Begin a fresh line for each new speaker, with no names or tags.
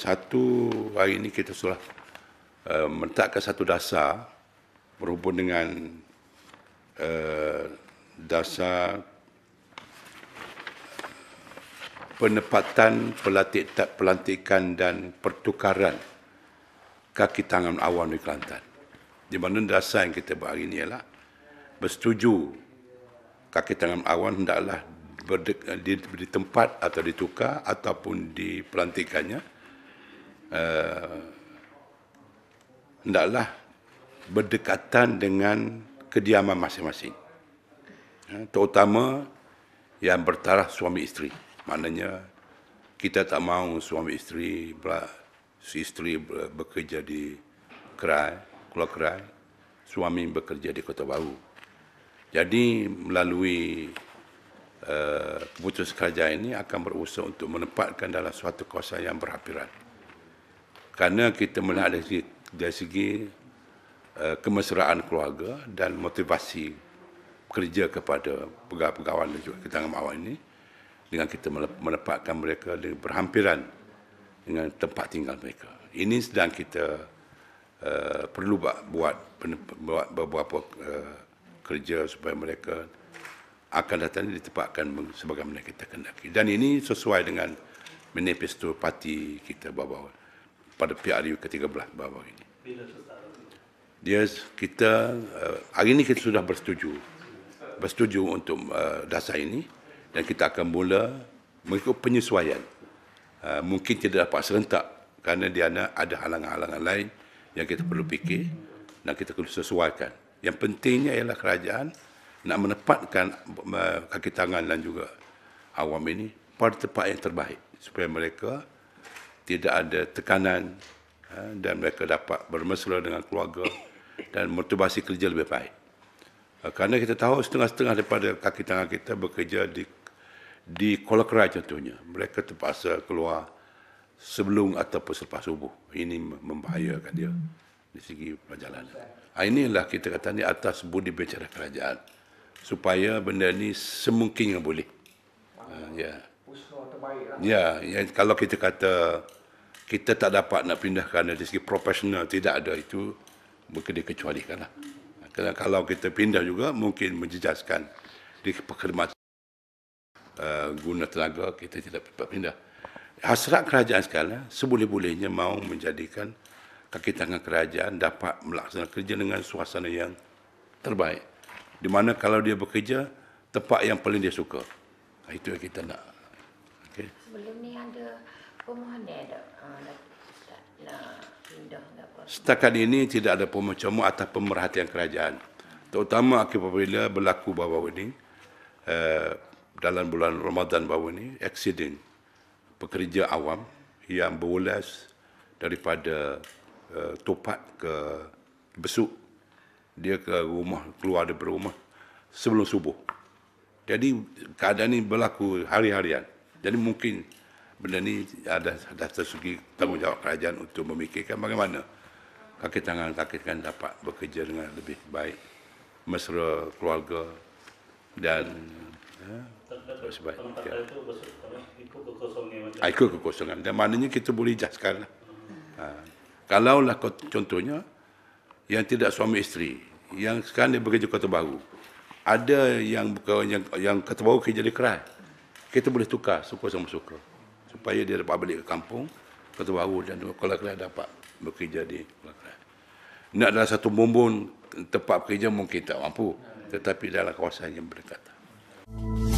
satu hari ini kita sudah uh, meletakkan satu dasar berhubung dengan eh, dasar penempatan pelatih tak pelantikan dan pertukaran kaki tangan awam di Kelantan. Di mana dasar yang kita buat hari ini ialah bersetuju kaki tangan awam hendaklah ditempat atau ditukar ataupun dipelantikannya uh, hendaklah berdekatan dengan kediaman masing-masing. Ya, terutama yang bertaraf suami isteri. Maknanya kita tak mahu suami isteri si isteri bekerja di kerai, keluar kerai, suami bekerja di Kota Baru. Jadi melalui uh, keputusan kerajaan ini akan berusaha untuk menempatkan dalam suatu kawasan yang berhampiran. Karena kita melihat dari segi, dari segi uh, kemesraan keluarga dan motivasi kerja kepada pegawai-pegawai dan juga kita awal ini dengan kita menempatkan mereka di berhampiran dengan tempat tinggal mereka. Ini sedang kita uh, perlu buat, buat, buat beberapa uh, kerja supaya mereka akan datang ditempatkan mana kita kendaki. Dan ini sesuai dengan manifesto parti kita bawa-bawa pada pihak RU ke-13 bahawa ini. Dia kita eh, hari ini kita sudah bersetuju bersetuju untuk eh, dasar ini dan kita akan mula mengikut penyesuaian. Eh, mungkin tidak dapat serentak kerana di sana ada halangan-halangan lain yang kita perlu fikir dan kita perlu sesuaikan. Yang pentingnya ialah kerajaan nak menempatkan kaki tangan dan juga awam ini pada tempat yang terbaik supaya mereka tidak ada tekanan ha, dan mereka dapat bermesra dengan keluarga dan motivasi kerja lebih baik. Ha, kerana kita tahu setengah-setengah daripada kaki tangan kita bekerja di di Kolokrai contohnya. Mereka terpaksa keluar sebelum ataupun selepas subuh. Ini membahayakan dia di segi perjalanan. Ha, inilah kita kata ni atas budi bicara kerajaan supaya benda ni semungkin yang boleh. Uh, ya. Ya, kalau kita kata kita tak dapat nak pindahkan dari segi profesional tidak ada itu mungkin kecualikan lah. Kerana kalau kita pindah juga mungkin menjejaskan di perkhidmatan uh, guna tenaga kita tidak dapat pindah. Hasrat kerajaan sekali seboleh-bolehnya mahu menjadikan kaki tangan kerajaan dapat melaksanakan kerja dengan suasana yang terbaik. Di mana kalau dia bekerja, tempat yang paling dia suka. Itu yang kita nak. Okay. Sebelum ni ada Ah, Setakat ini tidak ada pemacamu atas pemerhatian kerajaan. Terutama apabila berlaku bawa ini eh, dalam bulan Ramadan bawa ini, eksiden pekerja awam yang berulas daripada eh, topat ke besuk dia ke rumah keluar dari rumah sebelum subuh. Jadi keadaan ini berlaku hari-harian. Jadi mungkin benda ni ada dah tersegi tanggungjawab kerajaan untuk memikirkan bagaimana kaki tangan kaki tangan dapat bekerja dengan lebih baik mesra keluarga dan ya, terus baik. Ya. Ha, ikut kekosongan. Dan maknanya kita boleh jaskan. Lah. Ha. Kalaulah contohnya yang tidak suami isteri yang sekarang dia bekerja kota baru ada yang yang yang kota baru kerja di kerai kita boleh tukar suka sama suka supaya dia dapat balik ke kampung Kota Baru dan kalau Kelah dapat bekerja di Kuala Kelah. Ini adalah satu bumbung tempat kerja mungkin tak mampu tetapi dalam kawasan yang berdekatan.